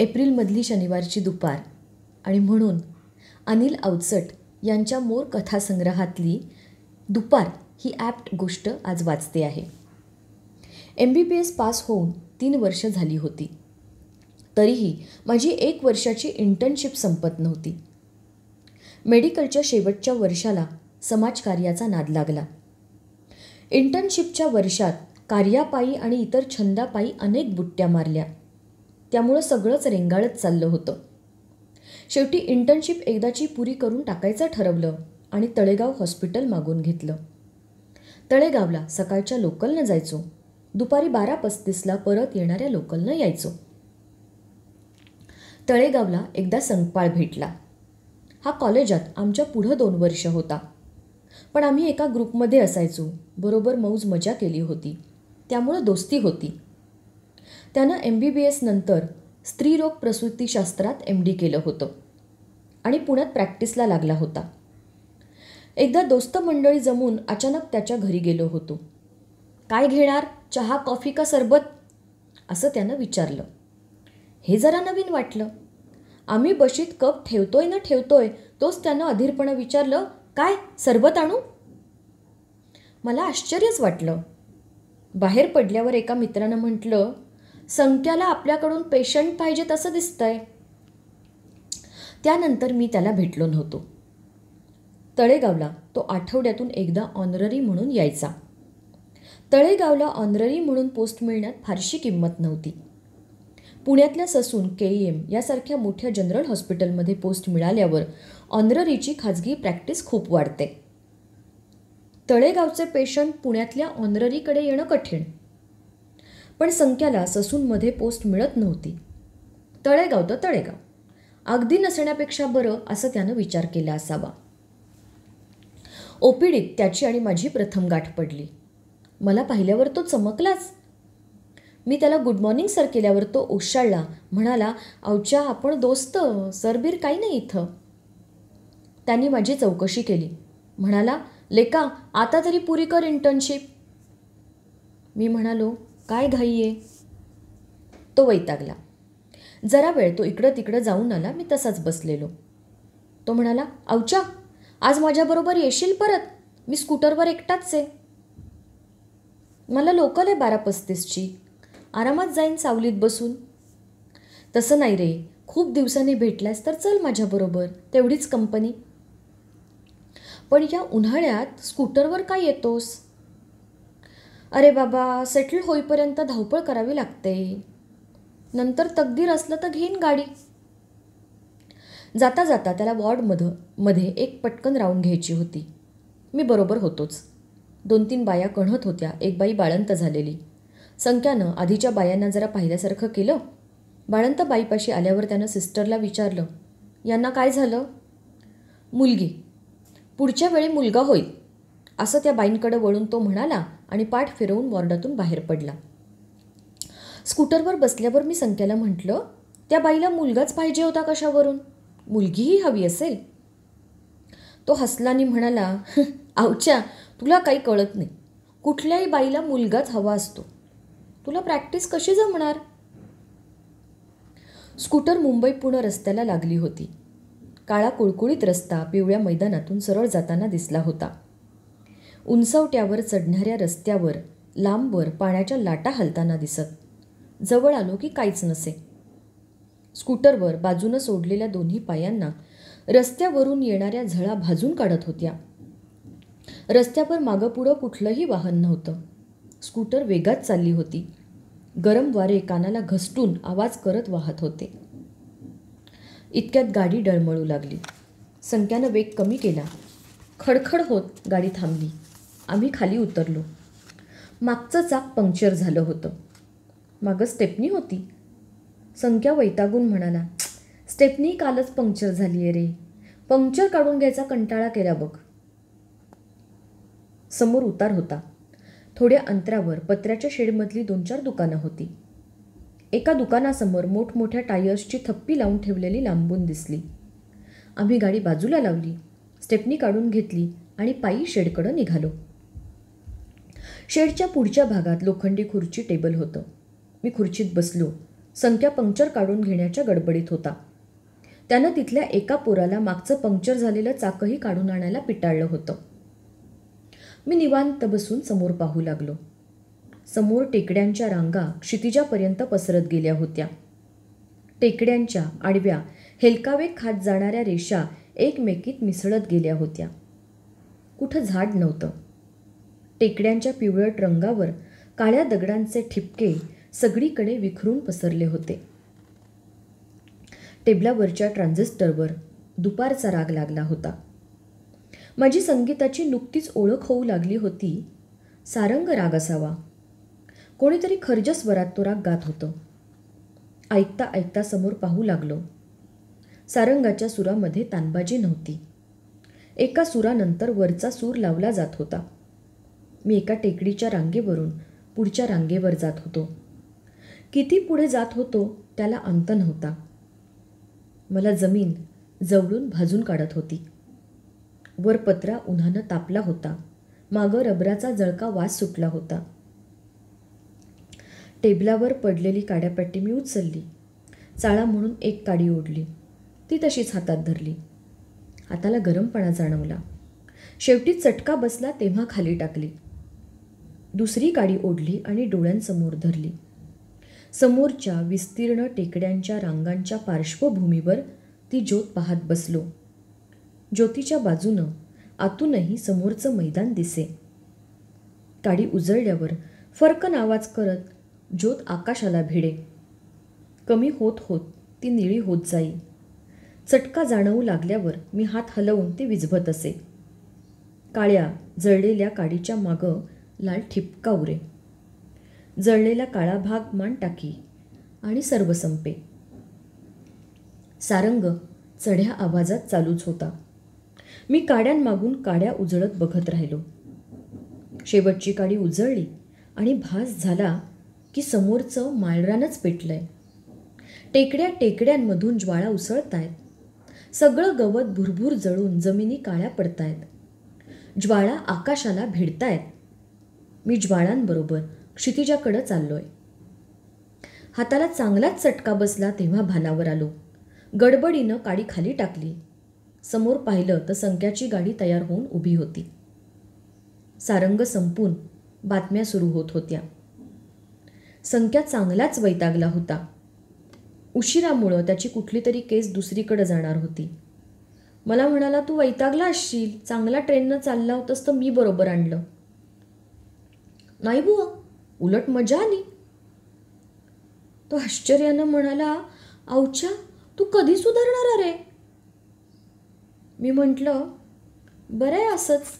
एप्रिलमधली शनिवारची दुपार आणि म्हणून अनिल अवचट यांच्या मोर कथासंग्रहातली दुपार ही ॲप्ट गोष्ट आज वाचते आहे M B B S pass होऊन तीन वर्ष झाली होती तरीही माझी एक वर्षाची इंटर्नशिप संपत नव्हती मेडिकलच्या शेवटच्या वर्षाला समाजकार्याचा नाद लागला इंटर्नशिपच्या वर्षात कार्यापायी आणि इतर छंदापायी अनेक बुट्ट्या मारल्या त्यामुळं सगळंच रेंगाळत चाललं होतं शेवटी इंटर्नशिप एकदाची पुरी करून टाकायचं ठरवलं आणि तळेगाव हॉस्पिटल मागून घेतलं तळेगावला सकाळच्या लोकलनं जायचो दुपारी बारा पस्तीसला परत येणाऱ्या लोकलनं यायचो तळेगावला एकदा संकपाळ भेटला हा कॉलेजात आमच्या पुढं दोन वर्ष होता पण आम्ही एका ग्रुपमध्ये असायचो बरोबर मौज मजा केली होती त्यामुळं दोस्ती होती त्यानं एम बी बी एसनंतर स्त्रीरोग प्रसूतीशास्त्रात एम डी केलं होतं आणि पुण्यात प्रॅक्टिसला लागला होता एकदा दोस्त मंडळी जमून अचानक त्याच्या घरी गेलो होतो काय घेणार चहा कॉफी का सरबत असं त्यानं विचारलं हे जरा नवीन वाटलं आम्ही बशीत कप ठेवतोय ना ठेवतोय तोच त्यानं अधीरपणे विचारलं काय सरबत आणू मला आश्चर्यच वाटलं बाहेर पडल्यावर एका मित्रानं म्हटलं संख्याला आपल्याकडून पेशंट पाहिजे असं दिसतंय त्यानंतर मी त्याला भेटलो नव्हतो तळेगावला तो आठवड्यातून एकदा ऑनररी म्हणून यायचा तळेगावला ऑनररी म्हणून पोस्ट मिळण्यात फारशी किंमत नव्हती पुण्यातल्या ससून के एम यासारख्या मोठ्या जनरल हॉस्पिटलमध्ये पोस्ट मिळाल्यावर ऑनररीची खाजगी प्रॅक्टिस खूप वाढते तळेगावचे पेशंट पुण्यातल्या ऑनररीकडे येणं कठीण पण संख्याला ससूनमध्ये पोस्ट मिळत नव्हती तळेगाव तर तळेगाव अगदी नसण्यापेक्षा बरं असं त्यानं विचार केला असावा ओपीडीत त्याची आणि माझी प्रथम गाठ पडली मला पाहिल्यावर तो चमकलाच मी त्याला गुड मॉर्निंग सर केल्यावर तो ओशाळला म्हणाला आवच्या आपण दोस्त सरबीर काही नाही इथं त्यांनी माझी चौकशी केली म्हणाला लेका आता तरी पुरी कर इंटर्नशिप मी म्हणालो काय घाई आहे तो वैतागला जरा वेळ तो इकडं तिकडं जाऊन आला मी तसाच बसलेलो तो म्हणाला अवच्या आज माझ्याबरोबर येशील परत मी स्कूटरवर एकटाच आहे मला लोकल आहे बारा पस्तीसची आरामात जाईन सावलीत बसून तसं नाही रे खूप दिवसांनी भेटलास तर चल माझ्याबरोबर तेवढीच कंपनी पण या उन्हाळ्यात स्कूटरवर काय येतोस अरे बाबा सेटल होईपर्यंत धावपळ करावी लागते नंतर तकदीर असलं तर घेईन गाडी जाता जाता त्याला वॉर्डमधं मध्ये एक पटकन राऊंड घ्यायची होती मी बरोबर होतोच दोन तीन बाया कणत होत्या एक बाई बाळंत झालेली संख्यानं आधीच्या बायांना जरा पाहिल्यासारखं केलं बाळंत बाईपाशी आल्यावर त्यानं सिस्टरला विचारलं यांना काय झालं मुलगी पुढच्या वेळी मुलगा होईल असं त्या बाईंकडे वळून तो म्हणाला आणि पाठ फिरवून वॉर्डातून बाहेर पडला स्कूटरवर बसल्यावर मी संख्याला म्हटलं त्या बाईला मुलगाच पाहिजे होता कशावरून मुलगीही हवी असेल तो हसलानी म्हणाला आवच्या तुला काही कळत नाही कुठल्याही बाईला मुलगाच हवा असतो तुला प्रॅक्टिस कशी जमणार स्कूटर मुंबई पुणे रस्त्याला लागली होती काळा कुळकुळीत रस्ता पिवळ्या मैदानातून सरळ जाताना दिसला होता उंचवट्यावर चढणाऱ्या रस्त्यावर लांबवर पाण्याच्या लाटा हलताना दिसत जवळ आलो की काहीच नसे स्कूटरवर बाजूनं सोडलेल्या दोन्ही पायांना रस्त्यावरून येणाऱ्या झळा भाजून काढत होत्या रस्त्यावर मागंपुढं कुठलंही वाहन नव्हतं स्कूटर वेगात चालली होती गरम वारे कानाला घसटून आवाज करत वाहत होते इतक्यात गाडी डळमळू लागली संख्यानं वेग कमी केला खडखड होत गाडी थांबली आम्ही खाली उतरलो मागचं चाक पंक्चर झालं होतं मागं स्टेपनी होती संख्या वैतागून म्हणाला स्टेपनी कालच पंक्चर झाली आहे रे पंक्चर काढून घ्यायचा कंटाळा केला बघ समोर उतार होता थोड्या अंतरावर पत्र्याच्या शेडमधली दोन चार दुकानं होती एका दुकानासमोर मोठमोठ्या टायर्सची थप्पी लावून ठेवलेली लांबून दिसली आम्ही गाडी बाजूला लावली स्टेपनी काढून घेतली आणि पायी शेडकडं निघालो शेडच्या पुढच्या भागात लोखंडी खुर्ची टेबल होतं मी खुर्चीत बसलो संख्या पंक्चर काढून घेण्याच्या गडबडीत होता त्यानं तिथल्या एका पोराला मागचं पंक्चर झालेलं चाकही काढून आणायला पिटाळलं होतं मी निवांत बसून समोर पाहू लागलो समोर टेकड्यांच्या रांगा क्षितिजापर्यंत पसरत गेल्या होत्या टेकड्यांच्या आडव्या हेलकावे खात जाणाऱ्या रेषा एकमेकीत मिसळत गेल्या होत्या कुठं झाड नव्हतं टेकड्यांच्या पिवळट रंगावर काळ्या दगडांचे ठिपके सगळीकडे विखरून पसरले होते टेबलावरच्या ट्रान्झिस्टरवर दुपारचा राग लागला होता माझी संगीताची नुकतीच ओळख होऊ लागली होती सारंग राग असावा कोणीतरी खर्ज स्वरात तो राग गात होतो ऐकता ऐकता समोर पाहू लागलो सारंगाच्या सुरामध्ये तानबाजी नव्हती एका सुरानंतर वरचा सूर लावला जात होता मी एका टेकडीच्या रांगेवरून पुढच्या रांगेवर जात होतो किती पुढे जात होतो त्याला अंत नव्हता मला जमीन जवळून भाजून काढत होती वर पत्रा उन्हानं तापला होता मागं रबराचा जळका वास सुटला होता टेबलावर पडलेली काड्यापट्टी मी उचलली चाळा म्हणून एक काडी ओढली ती तशीच हातात धरली हाताला गरमपणा जाणवला शेवटी चटका बसला तेव्हा खाली टाकली दुसरी गाडी ओढली आणि डोळ्यांसमोर धरली समोरच्या विस्तीर्ण टेकड्यांच्या रांगांच्या पार्श्वभूमीवर ती ज्योत पाहत बसलो ज्योतीच्या बाजूनं आतूनही समोरचं मैदान दिसे काडी उजळल्यावर फरकन आवाज करत ज्योत आकाशाला भिडे कमी होत होत ती निळी होत जाई चटका जाणवू लागल्यावर मी हात हलवून ते विझवत असे काळ्या जळलेल्या काडीच्या मागं लाल ठिपका उरे जळलेला काळा भाग मान टाकी आणि सर्व संपे सारंग चढ्या आवाजात चालूच होता मी काड्यांमागून काड्या उजळत बघत राहिलो शेवटची काडी उजळली आणि भास झाला की समोरचं माळरानच पेटलंय टेकड्या टेकड्यांमधून ज्वाळा उसळतायत सगळं गवत भुरभूर जळून जमिनी काळ्या पडतायत ज्वाळा आकाशाला भिडतायत मी ज्वाळांबरोबर क्षितिजाकडं चाललोय हाताला चांगलाच चटका बसला तेव्हा भानावर आलो गडबडीनं काडी खाली टाकली समोर पाहिलं तर संख्याची गाडी तयार होऊन उभी होती सारंग संपून बातम्या सुरू होत होत्या संख्या चांगलाच वैतागला होता उशिरामुळं त्याची कुठली तरी केस दुसरीकडं जाणार होती मला म्हणाला तू वैतागला असशील चांगला ट्रेननं चालला होतंस तर मी बरोबर आणलं नाही बुवा उलट मजा आली तो आश्चर्यानं म्हणाला आऊच्या तू कधी सुधारणार अरे मी म्हटलं बरं आहे असंच